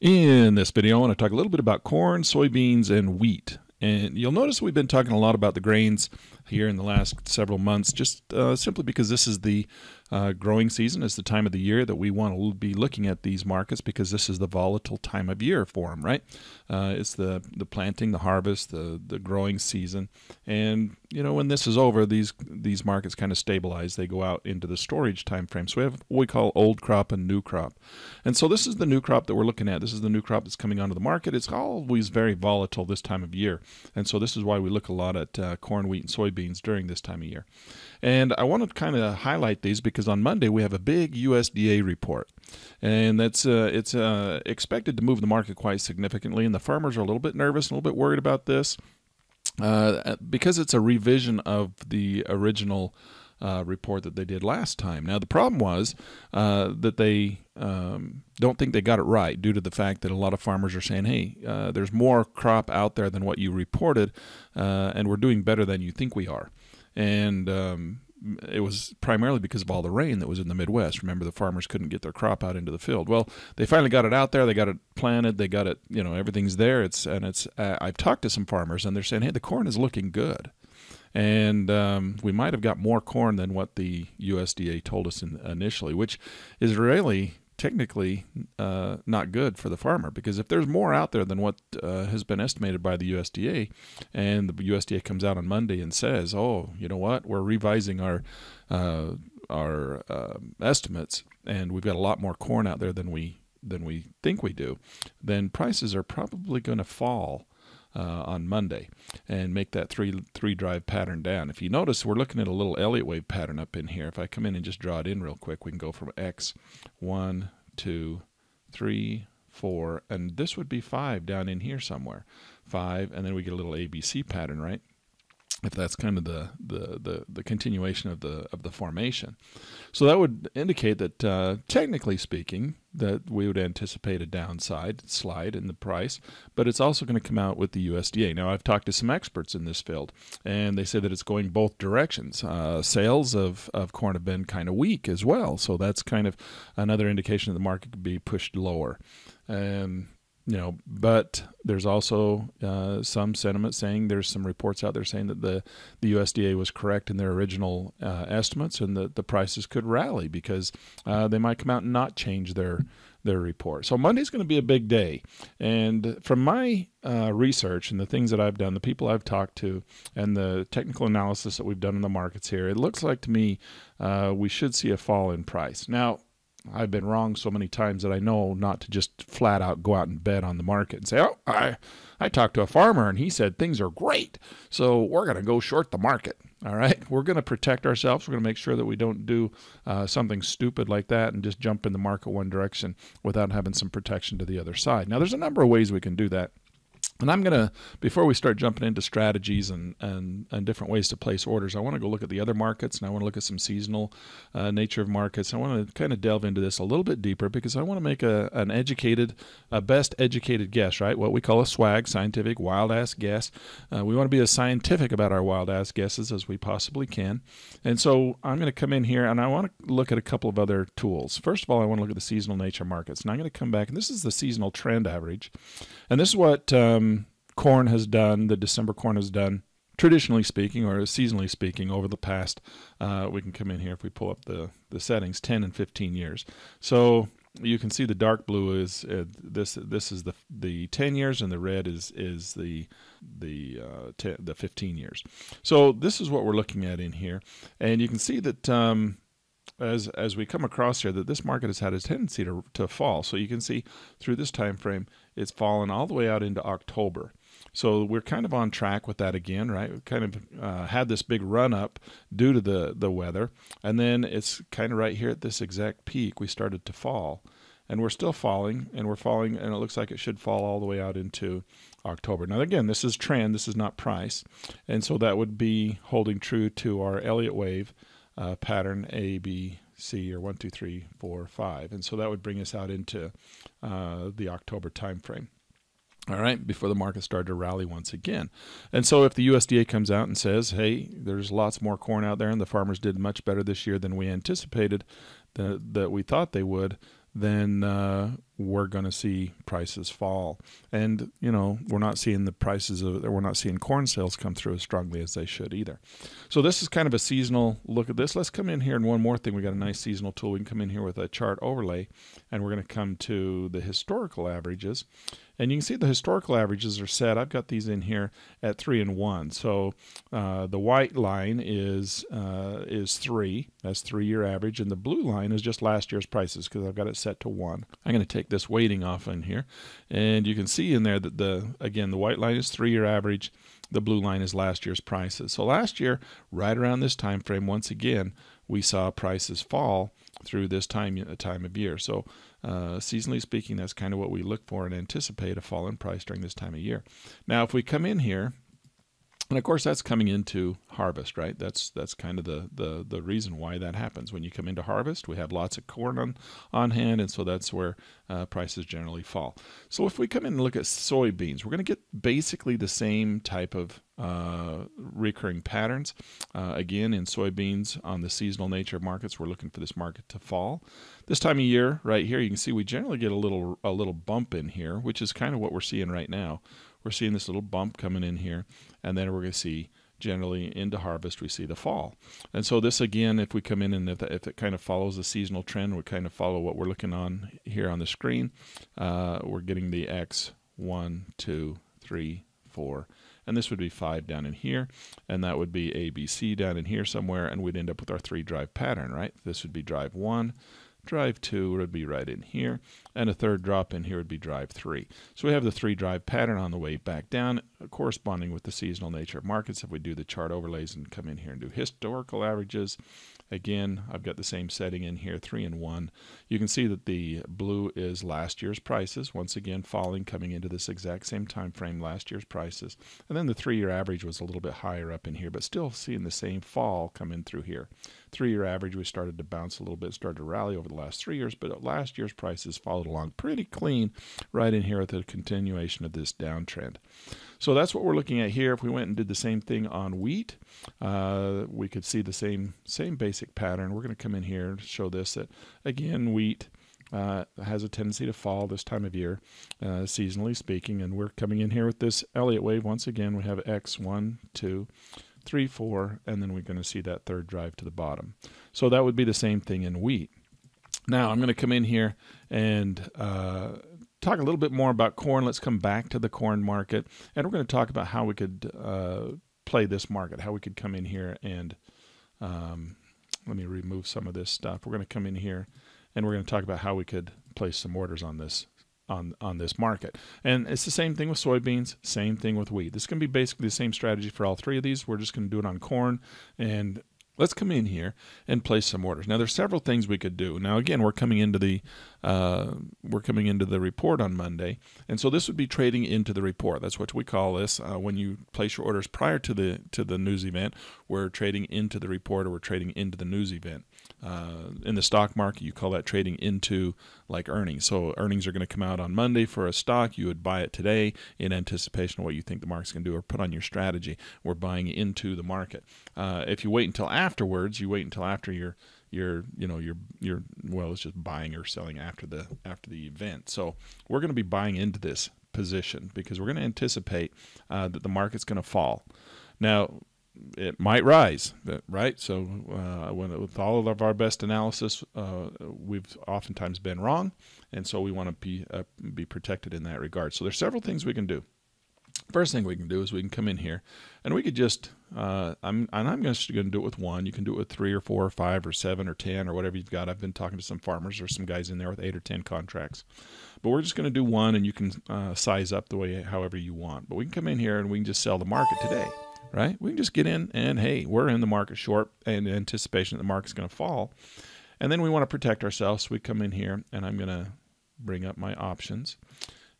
In this video, I want to talk a little bit about corn, soybeans, and wheat. And you'll notice we've been talking a lot about the grains here in the last several months, just uh, simply because this is the uh, growing season. is the time of the year that we want to be looking at these markets because this is the volatile time of year for them, right? Uh, it's the, the planting, the harvest, the, the growing season. And, you know, when this is over, these these markets kind of stabilize. They go out into the storage time frame. So we have what we call old crop and new crop. And so this is the new crop that we're looking at. This is the new crop that's coming onto the market. It's always very volatile this time of year. And so this is why we look a lot at uh, corn, wheat, and soybeans beans during this time of year. And I want to kind of highlight these because on Monday we have a big USDA report, and that's uh, it's uh, expected to move the market quite significantly. And the farmers are a little bit nervous, a little bit worried about this uh, because it's a revision of the original uh, report that they did last time. Now, the problem was uh, that they um, don't think they got it right due to the fact that a lot of farmers are saying, hey, uh, there's more crop out there than what you reported, uh, and we're doing better than you think we are. And um, it was primarily because of all the rain that was in the Midwest. Remember, the farmers couldn't get their crop out into the field. Well, they finally got it out there. They got it planted. They got it. You know, everything's there. It's and it's. Uh, I've talked to some farmers, and they're saying, "Hey, the corn is looking good." and um, we might have got more corn than what the USDA told us in, initially, which is really technically uh, not good for the farmer because if there's more out there than what uh, has been estimated by the USDA, and the USDA comes out on Monday and says, "Oh, you know what? We're revising our uh, our uh, estimates, and we've got a lot more corn out there than we." Than we think we do, then prices are probably going to fall uh, on Monday and make that three three drive pattern down. If you notice, we're looking at a little Elliott wave pattern up in here. If I come in and just draw it in real quick, we can go from X, one, two, three, four, and this would be five down in here somewhere. Five, and then we get a little ABC pattern, right? if that's kind of the, the, the, the, continuation of the of the formation. So that would indicate that uh, technically speaking, that we would anticipate a downside slide in the price, but it's also going to come out with the USDA. Now I've talked to some experts in this field, and they say that it's going both directions. Uh, sales of, of corn have been kind of weak as well, so that's kind of another indication that the market could be pushed lower you know, but there's also uh, some sentiment saying there's some reports out there saying that the, the USDA was correct in their original uh, estimates and that the prices could rally because uh, they might come out and not change their their report. So Monday's going to be a big day, and from my uh, research and the things that I've done, the people I've talked to, and the technical analysis that we've done in the markets here, it looks like to me uh, we should see a fall in price now I've been wrong so many times that I know not to just flat out go out and bet on the market and say, "Oh, I I talked to a farmer and he said things are great, so we're going to go short the market." All right, we're going to protect ourselves. We're going to make sure that we don't do uh, something stupid like that and just jump in the market one direction without having some protection to the other side. Now, there's a number of ways we can do that. And I'm going to, before we start jumping into strategies and, and, and different ways to place orders, I want to go look at the other markets and I want to look at some seasonal uh, nature of markets. I want to kind of delve into this a little bit deeper because I want to make a, an educated, a best educated guess, right? What we call a swag, scientific, wild ass guess. Uh, we want to be as scientific about our wild ass guesses as we possibly can. And so I'm going to come in here and I want to look at a couple of other tools. First of all, I want to look at the seasonal nature markets. And I'm going to come back, and this is the seasonal trend average. And this is what. Um, corn has done, the December corn has done, traditionally speaking or seasonally speaking, over the past, uh, we can come in here if we pull up the, the settings, 10 and 15 years. So you can see the dark blue is uh, this this is the the 10 years and the red is is the the uh, 10, the 15 years so this is what we're looking at in here and you can see that um, as as we come across here that this market has had a tendency to, to fall so you can see through this time frame it's fallen all the way out into october so we're kind of on track with that again, right? We kind of uh, had this big run up due to the, the weather. And then it's kind of right here at this exact peak, we started to fall. And we're still falling, and we're falling, and it looks like it should fall all the way out into October. Now, again, this is trend, this is not price. And so that would be holding true to our Elliott wave uh, pattern A, B, C, or 1, 2, 3, 4, 5. And so that would bring us out into uh, the October time frame all right, before the market started to rally once again. And so if the USDA comes out and says, hey, there's lots more corn out there and the farmers did much better this year than we anticipated, that, that we thought they would, then uh, we're going to see prices fall. And, you know, we're not seeing the prices of, we're not seeing corn sales come through as strongly as they should either. So this is kind of a seasonal look at this. Let's come in here and one more thing. We got a nice seasonal tool. We can come in here with a chart overlay and we're going to come to the historical averages. And you can see the historical averages are set. I've got these in here at three and one. So uh, the white line is uh, is three. That's three year average, and the blue line is just last year's prices because I've got it set to one. I'm going to take take this weighting off in here. And you can see in there that the, again, the white line is three-year average. The blue line is last year's prices. So last year, right around this time frame, once again, we saw prices fall through this time uh, time of year. So uh, seasonally speaking, that's kind of what we look for and anticipate a fall in price during this time of year. Now, if we come in here and of course, that's coming into harvest, right? That's that's kind of the, the, the reason why that happens. When you come into harvest, we have lots of corn on, on hand, and so that's where uh, prices generally fall. So if we come in and look at soybeans, we're going to get basically the same type of uh, recurring patterns. Uh, again, in soybeans on the seasonal nature of markets, we're looking for this market to fall. This time of year, right here, you can see we generally get a little a little bump in here, which is kind of what we're seeing right now we're seeing this little bump coming in here, and then we're going to see generally into harvest we see the fall and so this again if we come in and if, if it kind of follows the seasonal trend we kind of follow what we're looking on here on the screen uh, we're getting the x one two three four and this would be five down in here and that would be abc down in here somewhere and we'd end up with our three drive pattern right this would be drive one drive 2 would be right in here, and a third drop in here would be drive 3. So we have the three drive pattern on the way back down, corresponding with the seasonal nature of markets. If we do the chart overlays and come in here and do historical averages, again, I've got the same setting in here, 3 and 1. You can see that the blue is last year's prices, once again falling, coming into this exact same time frame, last year's prices. And then the three-year average was a little bit higher up in here, but still seeing the same fall coming through here three year average, we started to bounce a little bit, started to rally over the last three years, but last year's prices followed along pretty clean right in here with a continuation of this downtrend. So that's what we're looking at here. If we went and did the same thing on wheat, uh, we could see the same same basic pattern. We're going to come in here and show this that again wheat. Uh, has a tendency to fall this time of year, uh, seasonally speaking. And we're coming in here with this Elliott wave once again. We have X1, 2, three, four, and then we're going to see that third drive to the bottom. So that would be the same thing in wheat. Now I'm going to come in here and uh, talk a little bit more about corn. Let's come back to the corn market, and we're going to talk about how we could uh, play this market, how we could come in here and um, let me remove some of this stuff. We're going to come in here, and we're going to talk about how we could place some orders on this on on this market. And it's the same thing with soybeans, same thing with wheat. This is going to be basically the same strategy for all three of these. We're just going to do it on corn and let's come in here and place some orders. Now there's several things we could do. Now again, we're coming into the uh, we're coming into the report on Monday. And so this would be trading into the report. That's what we call this uh, when you place your orders prior to the to the news event. We're trading into the report or we're trading into the news event. Uh, in the stock market, you call that trading into like earnings. So earnings are going to come out on Monday for a stock. You would buy it today in anticipation of what you think the market's going to do or put on your strategy. We're buying into the market. Uh, if you wait until afterwards, you wait until after your you're you know you're you're well it's just buying or selling after the after the event so we're going to be buying into this position because we're going to anticipate uh, that the market's going to fall now it might rise right so uh, with all of our best analysis uh, we've oftentimes been wrong and so we want to be uh, be protected in that regard so there's several things we can do First thing we can do is we can come in here and we could just, uh, I'm, and I'm just going to do it with one. You can do it with three or four or five or seven or 10 or whatever you've got. I've been talking to some farmers or some guys in there with eight or 10 contracts. But we're just going to do one and you can uh, size up the way however you want. But we can come in here and we can just sell the market today, right? We can just get in and hey, we're in the market short in anticipation that the market's going to fall. And then we want to protect ourselves. So we come in here and I'm going to bring up my options.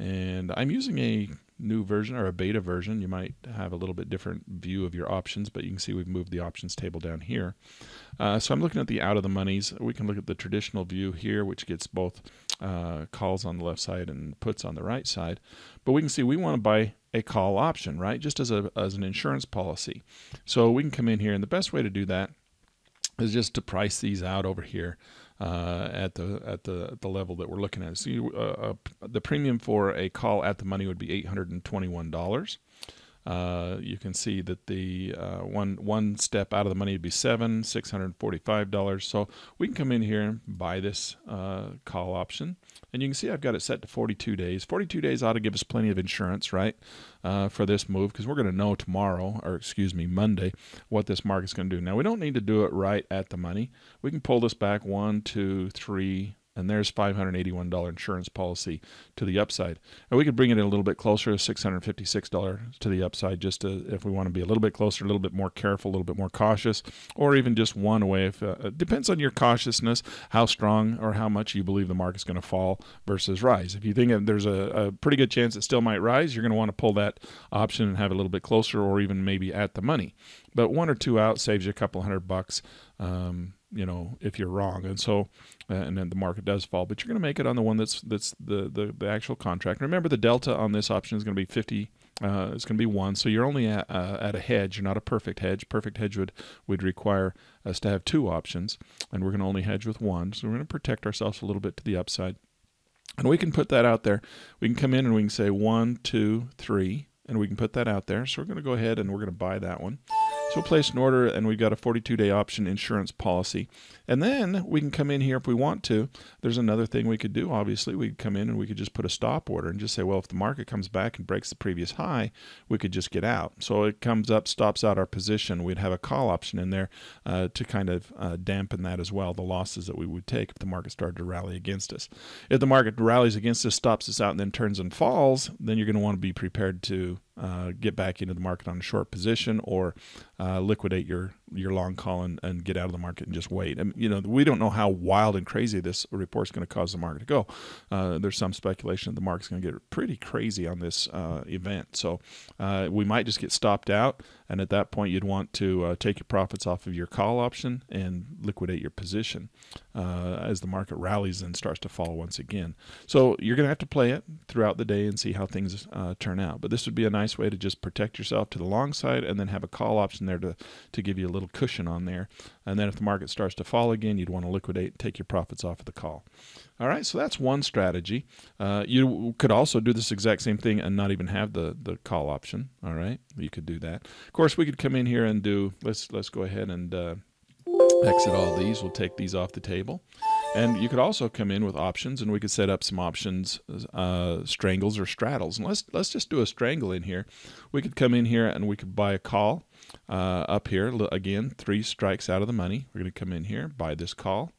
And I'm using a new version or a beta version, you might have a little bit different view of your options, but you can see we've moved the options table down here. Uh, so I'm looking at the out of the monies. We can look at the traditional view here, which gets both uh, calls on the left side and puts on the right side. But we can see we want to buy a call option, right? Just as, a, as an insurance policy. So we can come in here, and the best way to do that is just to price these out over here. Uh, at the at the, the level that we're looking at. So you, uh, the premium for a call at the money would be eight hundred and twenty one dollars. Uh, you can see that the uh, one one step out of the money would be seven six hundred forty five dollars. So we can come in here and buy this uh, call option, and you can see I've got it set to forty two days. Forty two days ought to give us plenty of insurance, right, uh, for this move because we're going to know tomorrow or excuse me Monday what this market's going to do. Now we don't need to do it right at the money. We can pull this back one two three and there's $581 insurance policy to the upside. And we could bring it in a little bit closer, $656 to the upside, just to, if we want to be a little bit closer, a little bit more careful, a little bit more cautious, or even just one away. If, uh, it depends on your cautiousness, how strong or how much you believe the market's going to fall versus rise. If you think there's a, a, pretty good chance it still might rise, you're going to want to pull that option and have it a little bit closer, or even maybe at the money. But one or two out saves you a couple hundred bucks. Um, you know if you're wrong and so uh, and then the market does fall but you're going to make it on the one that's that's the the, the actual contract remember the delta on this option is going to be 50 uh, it's going to be one so you're only at, uh, at a hedge you're not a perfect hedge perfect hedge would would require us to have two options and we're going to only hedge with one so we're going to protect ourselves a little bit to the upside and we can put that out there we can come in and we can say one two three and we can put that out there so we're going to go ahead and we're going to buy that one we will place an order, and we've got a 42 day option insurance policy. And then we can come in here if we want to. There's another thing we could do, obviously. We'd come in and we could just put a stop order and just say, well, if the market comes back and breaks the previous high, we could just get out. So it comes up, stops out our position. We'd have a call option in there uh, to kind of uh, dampen that as well, the losses that we would take if the market started to rally against us. If the market rallies against us, stops us out, and then turns and falls, then you're going to want to be prepared to uh, get back into the market on a short position or uh, liquidate your your long call and, and get out of the market and just wait. And, you know, we don't know how wild and crazy this report is going to cause the market to go. Uh, there's some speculation that the market's going to get pretty crazy on this uh, event. So uh, we might just get stopped out. And at that point, you'd want to uh, take your profits off of your call option and liquidate your position uh, as the market rallies and starts to fall once again. So you're going to have to play it throughout the day and see how things uh, turn out. But this would be a nice way to just protect yourself to the long side and then have a call option there to, to give you a little little cushion on there. And then if the market starts to fall again, you'd want to liquidate take your profits off of the call. All right, so that's one strategy. Uh, you could also do this exact same thing and not even have the, the call option. All right, you could do that. Of course, we could come in here and do, let's, let's go ahead and uh, exit all these. We'll take these off the table. And you could also come in with options, and we could set up some options, uh, strangles or straddles. And let's let's just do a strangle in here. We could come in here and we could buy a call, uh, up here, again, three strikes out of the money. We're going to come in here, buy this call,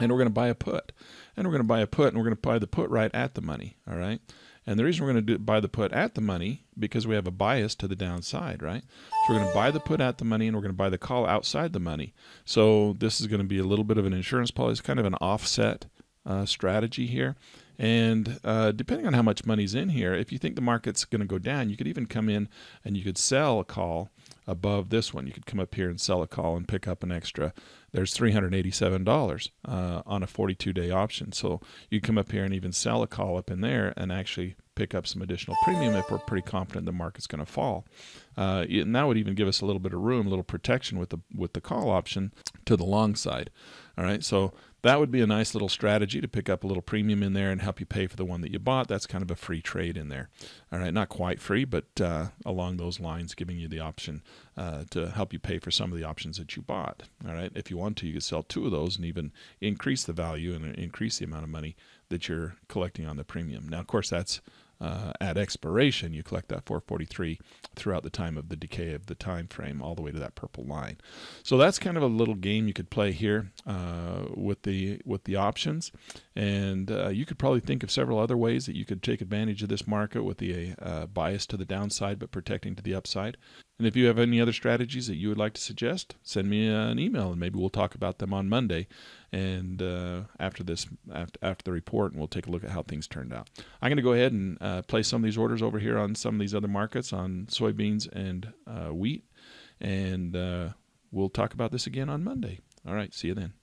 and we're going to buy a put. And we're going to buy a put, and we're going to buy the put right at the money, all right? And the reason we're going to do, buy the put at the money because we have a bias to the downside, right? So we're going to buy the put at the money and we're going to buy the call outside the money. So this is going to be a little bit of an insurance policy, kind of an offset uh, strategy here. And uh, depending on how much money's in here, if you think the market's going to go down, you could even come in and you could sell a call above this one. You could come up here and sell a call and pick up an extra. There's $387 uh, on a 42 day option. So you come up here and even sell a call up in there and actually pick up some additional premium if we're pretty confident the market's going to fall. Uh, and that would even give us a little bit of room, a little protection with the with the call option to the long side. All right, so that would be a nice little strategy to pick up a little premium in there and help you pay for the one that you bought. That's kind of a free trade in there. All right, not quite free, but uh, along those lines, giving you the option uh, to help you pay for some of the options that you bought. All right, if you want to, you could sell two of those and even increase the value and increase the amount of money that you're collecting on the premium. Now, of course, that's uh, at expiration, you collect that 443 throughout the time of the decay of the time frame, all the way to that purple line. So that's kind of a little game you could play here uh, with the with the options, and uh, you could probably think of several other ways that you could take advantage of this market with the uh, bias to the downside but protecting to the upside. And if you have any other strategies that you would like to suggest, send me an email and maybe we'll talk about them on Monday and uh, after this, after, after the report, and we'll take a look at how things turned out. I'm going to go ahead and uh, place some of these orders over here on some of these other markets on soybeans and uh, wheat. And uh, we'll talk about this again on Monday. All right, see you then.